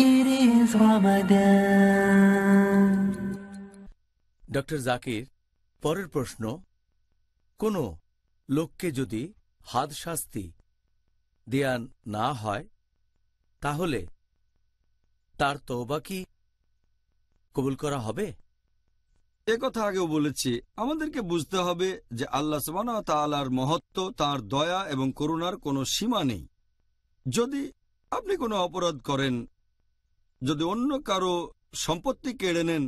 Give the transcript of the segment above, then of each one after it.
It is Ramadan. Zakir পরের প্রশ্ন কোন লোককে যদি হাত শাস্তি দেয়া না হয় তাহলে তার তওবা কি কবুল করা হবে এ কথা আগেও বলেছি আমাদেরকে বুঝতে হবে যে আল্লাহ সবানা তালার মহত্ব তার দয়া এবং করুণার কোনো সীমা নেই যদি আপনি কোনো অপরাধ করেন যদি অন্য কারো সম্পত্তি কেড়ে নেন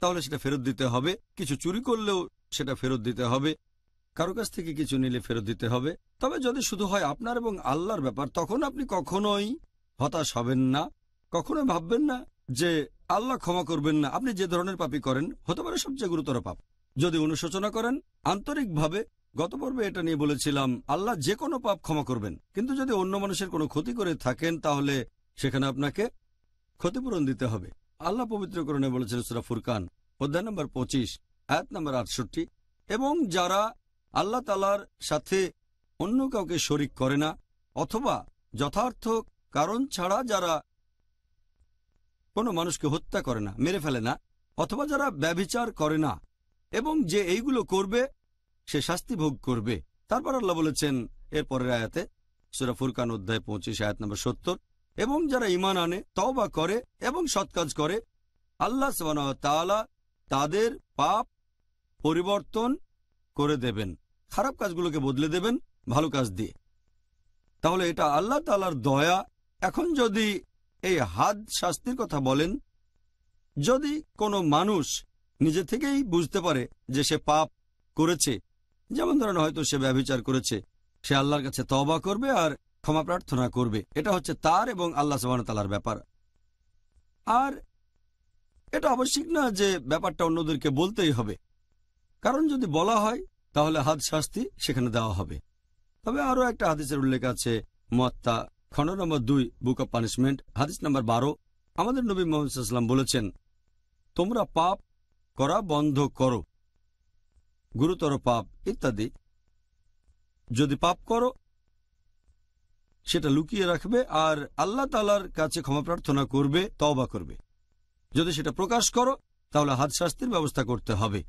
তাহলে সেটা ফেরত দিতে হবে কিছু চুরি করলেও সেটা ফেরত দিতে হবে কারো কাছ থেকে কিছু নিলে ফেরত দিতে হবে তবে যদি শুধু হয় আপনার এবং আল্লাহর ব্যাপার তখন আপনি কখনোই হতাশ হবেন না কখনোই ভাববেন না যে আল্লাহ ক্ষমা করবেন না আপনি যে ধরনের পাপি করেন হতে পারে সবচেয়ে গুরুতর পাপ যদি অনুশোচনা করেন আন্তরিকভাবে গত পর্বে এটা নিয়ে বলেছিলাম আল্লাহ যে কোনো পাপ ক্ষমা করবেন কিন্তু যদি অন্য মানুষের কোনো ক্ষতি করে থাকেন তাহলে সেখানে আপনাকে ক্ষতিপূরণ দিতে হবে আল্লাহ পবিত্রকরণে বলেছেন সুরা ফুরকান অধ্যায় নম্বর পঁচিশ আয়াত নম্বর আটষট্টি এবং যারা আল্লাহ তালার সাথে অন্য কাউকে শরিক করে না অথবা যথার্থ কারণ ছাড়া যারা কোনো মানুষকে হত্যা করে না মেরে ফেলে না অথবা যারা ব্যবিচার করে না এবং যে এইগুলো করবে সে শাস্তি ভোগ করবে তারপর আল্লাহ বলেছেন এরপরের আয়াতে সুরা ফুরকান অধ্যায় পঁচিশ আয়াত নম্বর সত্তর এবং যারা ইমান আনে তওবা করে এবং সৎকাজ করে আল্লাহ সালা তাদের পাপ পরিবর্তন করে দেবেন খারাপ কাজগুলোকে বদলে দেবেন ভালো কাজ দিয়ে তাহলে এটা আল্লাহ তালার দয়া এখন যদি এই হাত শাস্তির কথা বলেন যদি কোনো মানুষ নিজে থেকেই বুঝতে পারে যে সে পাপ করেছে যেমন ধরেন হয়তো সে ব্যবচার করেছে সে আল্লাহর কাছে তবা করবে আর ক্ষমা প্রার্থনা করবে এটা হচ্ছে তার এবং আল্লাহ সুবাহতালার ব্যাপার আর এটা আবশ্যিক না যে ব্যাপারটা অন্যদেরকে বলতেই হবে কারণ যদি বলা হয় তাহলে হাত শাস্তি সেখানে দেওয়া হবে তবে আরও একটা হাদিসের উল্লেখ আছে মত্তা খণ্ড নম্বর দুই বুক অব পানিশমেন্ট হাদিস নম্বর বারো আমাদের নবী মোহাম্মদাম বলেছেন তোমরা পাপ করা বন্ধ করো গুরুতর পাপ ইত্যাদি যদি পাপ করো সেটা লুকিয়ে রাখবে আর আল্লাহ তালার কাছে ক্ষমা প্রার্থনা করবে তওবা করবে যদি সেটা প্রকাশ করো তাহলে হাত শাস্তির ব্যবস্থা করতে হবে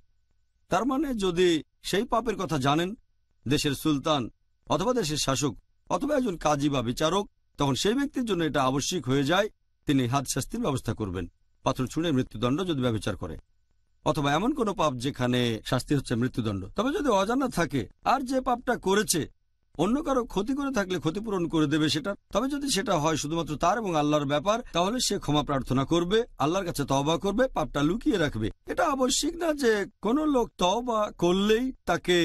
তার মানে যদি সেই পাপের কথা জানেন দেশের সুলতান অথবা দেশের শাসক অথবা একজন কাজী বা বিচারক তখন সেই ব্যক্তির জন্য এটা আবশ্যিক হয়ে যায় তিনি হাত শাস্তির ব্যবস্থা করবেন পাথর ছুঁড়ে মৃত্যুদণ্ড যদি ব্যবচার করে অথবা এমন কোনো পাপ যেখানে শাস্তি হচ্ছে মৃত্যুদণ্ড তবে যদি অজানা থাকে আর যে পাপটা করেছে অন্য কারো ক্ষতি করে থাকলে ক্ষতিপূরণ করে দেবে সেটা তবে যদি সেটা হয় শুধুমাত্র তার এবং আল্লাহর ব্যাপার তাহলে সে ক্ষমা প্রার্থনা করবে আল্লাহর কাছে তওবা করবে পাপটা লুকিয়ে রাখবে এটা আবশ্যিক না যে কোন লোক তওবা করলেই তাকে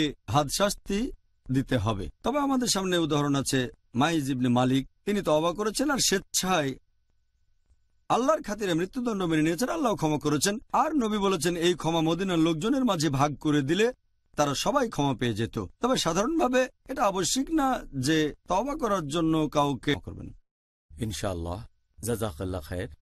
শাস্তি দিতে হবে তবে আমাদের সামনে উদাহরণ আছে মাইজ মালিক তিনি তওবা করেছেন আর স্বেচ্ছায় আল্লাহর খাতিরে মৃত্যুদণ্ড মেনে নিয়েছেন আল্লাহ ক্ষমা করেছেন আর নবী বলেছেন এই ক্ষমা মদিনার লোকজনের মাঝে ভাগ করে দিলে তারা সবাই ক্ষমা পেয়ে যেত তবে সাধারণভাবে এটা আবশ্যিক না যে তবা করার জন্য কাউকে করবেন ইনশাআল্লাহ জাজাকাল্লা খায়ের